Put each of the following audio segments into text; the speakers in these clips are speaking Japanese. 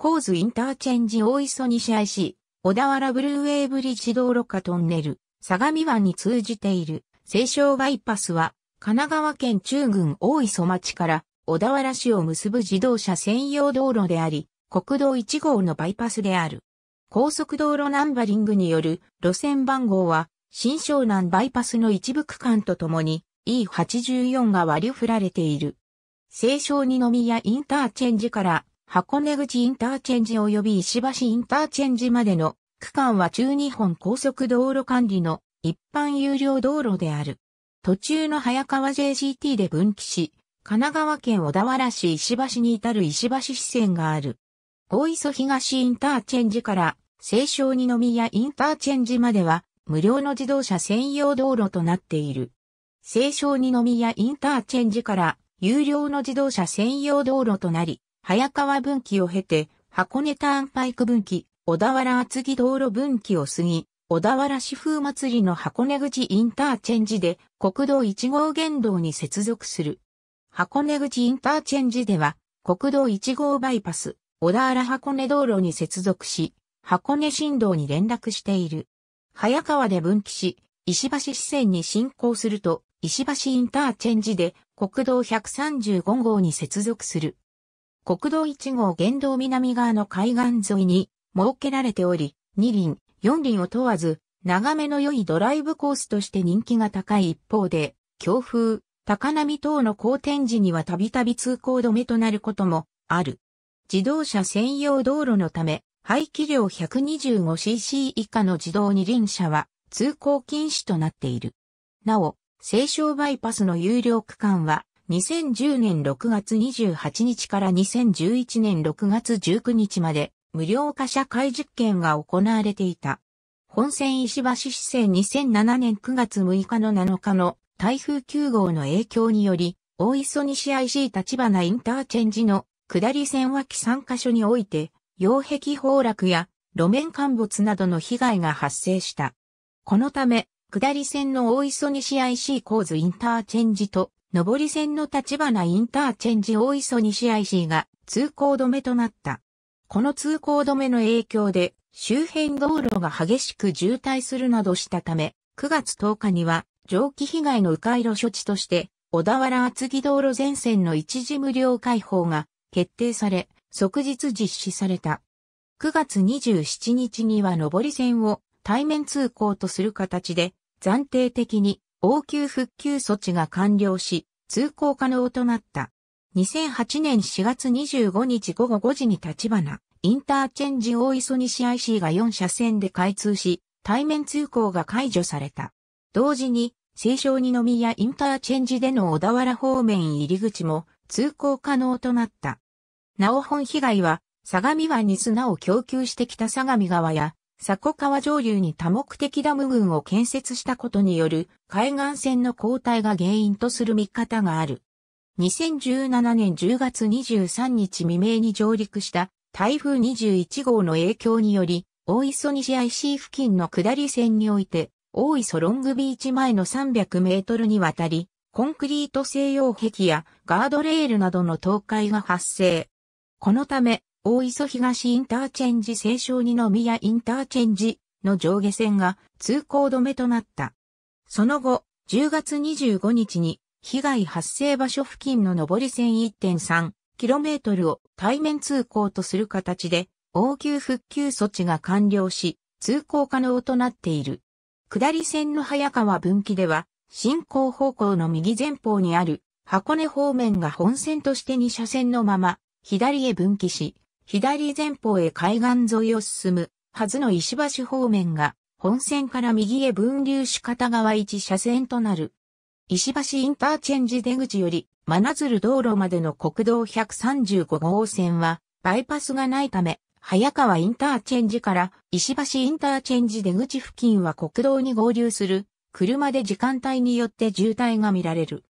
ーズインターチェンジ大磯西 i 市、小田原ブルーウェイブリッジ道路下トンネル、相模湾に通じている、西湘バイパスは、神奈川県中郡大磯町から小田原市を結ぶ自動車専用道路であり、国道1号のバイパスである。高速道路ナンバリングによる路線番号は、新湘南バイパスの一部区間とともに E84 が割り振られている。清少二宮インターチェンジから箱根口インターチェンジ及び石橋インターチェンジまでの区間は中日本高速道路管理の一般有料道路である。途中の早川 JCT で分岐し、神奈川県小田原市石橋に至る石橋支線がある。大磯東インターチェンジから青少二宮インターチェンジまでは無料の自動車専用道路となっている。青少二宮インターチェンジから有料の自動車専用道路となり、早川分岐を経て、箱根ターンパイク分岐、小田原厚木道路分岐を過ぎ、小田原市風祭りの箱根口インターチェンジで国道1号原道に接続する。箱根口インターチェンジでは国道1号バイパス、小田原箱根道路に接続し、箱根新道に連絡している。早川で分岐し、石橋支線に進行すると、石橋インターチェンジで国道135号に接続する。国道1号原道南側の海岸沿いに設けられており、2輪、4輪を問わず、長めの良いドライブコースとして人気が高い一方で、強風、高波等の好天時にはたびたび通行止めとなることもある。自動車専用道路のため、排気量 125cc 以下の自動二輪車は通行禁止となっている。なお、清湘バイパスの有料区間は2010年6月28日から2011年6月19日まで無料化社会実験が行われていた。本線石橋市政2007年9月6日の7日の台風9号の影響により、大磯西 IC 立花インターチェンジの下り線脇3カ所において、擁壁崩落や路面陥没などの被害が発生した。このため、下り線の大磯西 IC 構図インターチェンジと上り線の立花インターチェンジ大磯西 IC が通行止めとなった。この通行止めの影響で周辺道路が激しく渋滞するなどしたため、9月10日には蒸気被害の迂回路処置として小田原厚木道路全線の一時無料開放が決定され、即日実施された。9月27日には上り線を対面通行とする形で暫定的に応急復旧措置が完了し、通行可能となった。2008年4月25日午後5時に立花、インターチェンジ大磯西 IC が4車線で開通し、対面通行が解除された。同時に、清少二宮インターチェンジでの小田原方面入り口も通行可能となった。なお本被害は、相模湾に砂を供給してきた相模川や、コ川上流に多目的ダム群を建設したことによる海岸線の交代が原因とする見方がある。2017年10月23日未明に上陸した台風21号の影響により、大磯西 IC 付近の下り線において、大磯ロングビーチ前の300メートルにわたり、コンクリート西洋壁やガードレールなどの倒壊が発生。このため、大磯東インターチェンジ清少二宮インターチェンジの上下線が通行止めとなった。その後、10月25日に被害発生場所付近の上り線 1.3km を対面通行とする形で応急復旧措置が完了し、通行可能となっている。下り線の早川分岐では、進行方向の右前方にある箱根方面が本線として2車線のまま、左へ分岐し、左前方へ海岸沿いを進むはずの石橋方面が、本線から右へ分流し片側一車線となる。石橋インターチェンジ出口より、真鶴道路までの国道135号線は、バイパスがないため、早川インターチェンジから石橋インターチェンジ出口付近は国道に合流する、車で時間帯によって渋滞が見られる。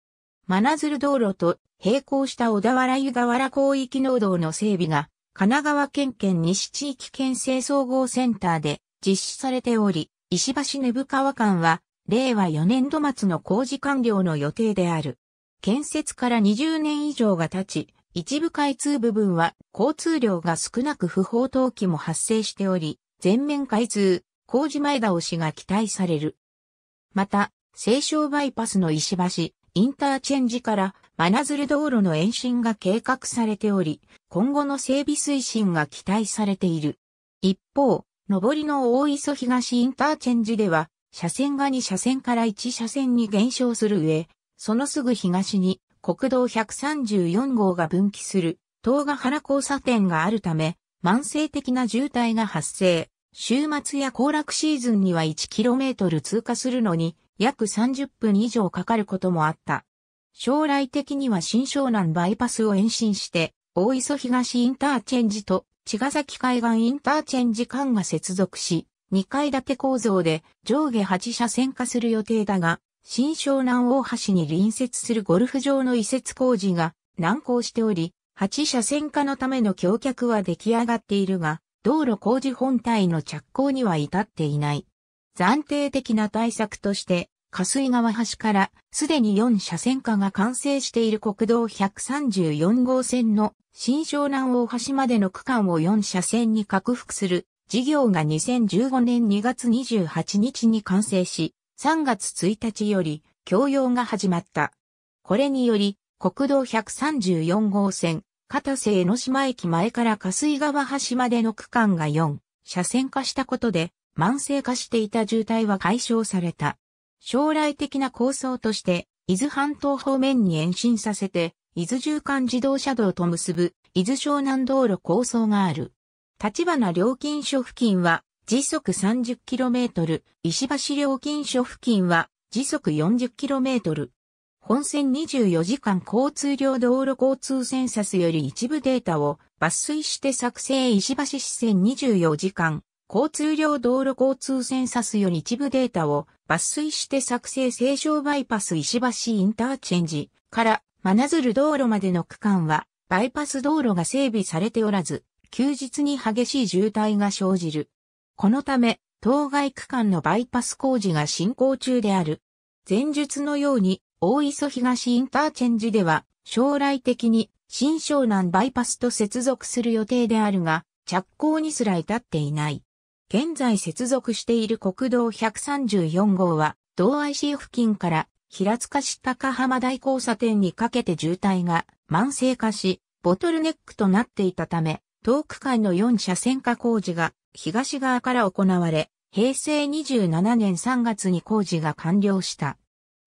真鶴道路と並行した小田原湯河原広域農道の整備が神奈川県県西地域県政総合センターで実施されており、石橋根府川間は、令和4年度末の工事完了の予定である。建設から20年以上が経ち、一部開通部分は交通量が少なく不法投棄も発生しており、全面開通、工事前倒しが期待される。また、西湘バイパスの石橋、インターチェンジから、真鶴道路の延伸が計画されており、今後の整備推進が期待されている。一方、上りの大磯東インターチェンジでは、車線が2車線から1車線に減少する上、そのすぐ東に国道134号が分岐する東ヶ原交差点があるため、慢性的な渋滞が発生。週末や行楽シーズンには 1km 通過するのに約30分以上かかることもあった。将来的には新湘南バイパスを延伸して大磯東インターチェンジと茅ヶ崎海岸インターチェンジ間が接続し、2階建て構造で上下8車線化する予定だが、新湘南大橋に隣接するゴルフ場の移設工事が難航しており、8車線化のための橋脚は出来上がっているが、道路工事本体の着工には至っていない。暫定的な対策として、水川橋からすでに4車線化が完成している国道134号線の新湘南大橋までの区間を4車線に拡幅する事業が2015年2月28日に完成し、3月1日より供用が始まった。これにより、国道134号線、片瀬江ノ島駅前から霞水川橋までの区間が4車線化したことで、慢性化していた渋滞は解消された。将来的な構想として、伊豆半島方面に延伸させて、伊豆縦貫自動車道と結ぶ、伊豆湘南道路構想がある。立花料金所付近は、時速 30km、石橋料金所付近は、時速 40km。本線24時間交通量道路交通センサスより一部データを抜粋して作成石橋支線24時間交通量道路交通センサスより一部データを抜粋して作成清少バイパス石橋インターチェンジから真鶴道路までの区間は、バイパス道路が整備されておらず、休日に激しい渋滞が生じる。このため、当該区間のバイパス工事が進行中である。前述のように、大磯東インターチェンジでは、将来的に新湘南バイパスと接続する予定であるが、着工にすら至っていない。現在接続している国道134号は、同 IC 付近から平塚市高浜大交差点にかけて渋滞が慢性化し、ボトルネックとなっていたため、東区間の4車線化工事が東側から行われ、平成27年3月に工事が完了した。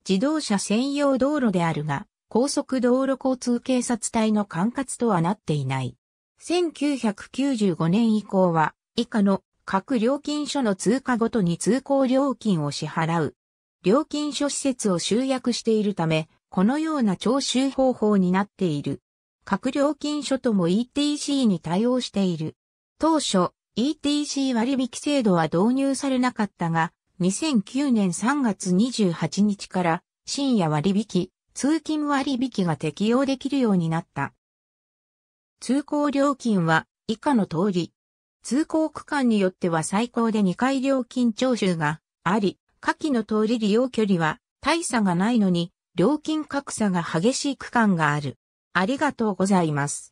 自動車専用道路であるが、高速道路交通警察隊の管轄とはなっていない。1995年以降は、以下の各料金所の通過ごとに通行料金を支払う料金所施設を集約しているため、このような徴収方法になっている。各料金所とも ETC に対応している。当初、ETC 割引制度は導入されなかったが、2009年3月28日から深夜割引、通勤割引が適用できるようになった。通行料金は以下の通り。通行区間によっては最高で2回料金徴収があり、下記の通り利用距離は大差がないのに料金格差が激しい区間がある。ありがとうございます。